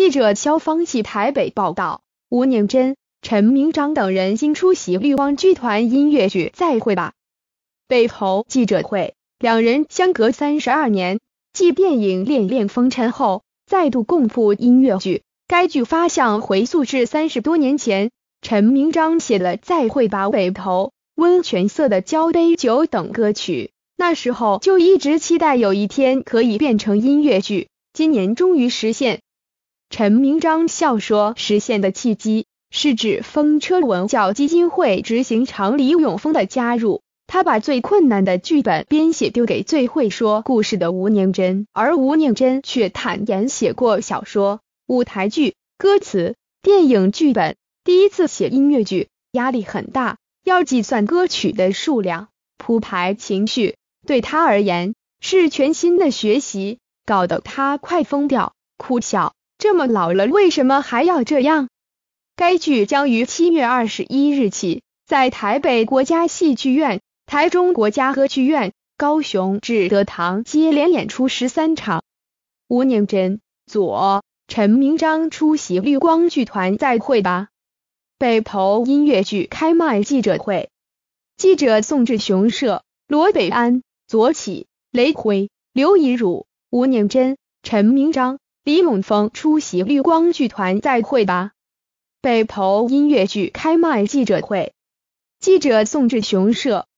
记者肖芳系台北报道，吴念真、陈明章等人今出席绿光剧团音乐剧《再会吧北投》记者会，两人相隔三十二年，继电影《恋恋风尘》后再度共赴音乐剧。该剧发向回溯至三十多年前，陈明章写了《再会吧北投》《温泉色的交杯酒》等歌曲，那时候就一直期待有一天可以变成音乐剧，今年终于实现。陈明章笑说：“实现的契机是指风车文教基金会执行长李永峰的加入。他把最困难的剧本编写丢给最会说故事的吴念真，而吴念真却坦言：写过小说、舞台剧、歌词、电影剧本，第一次写音乐剧，压力很大，要计算歌曲的数量、铺排情绪，对他而言是全新的学习，搞得他快疯掉，哭笑。”这么老了，为什么还要这样？该剧将于七月二十一日起在台北国家戏剧院、台中国家歌剧院、高雄至德堂接连演出十三场。吴念真、左陈明章出席绿光剧团在会吧北投音乐剧开卖记者会。记者宋志雄摄。罗北安、左启、雷辉、刘以汝、吴念真、陈明章。李永峰出席绿光剧团在会吧北投音乐剧开卖记者会，记者宋志雄摄。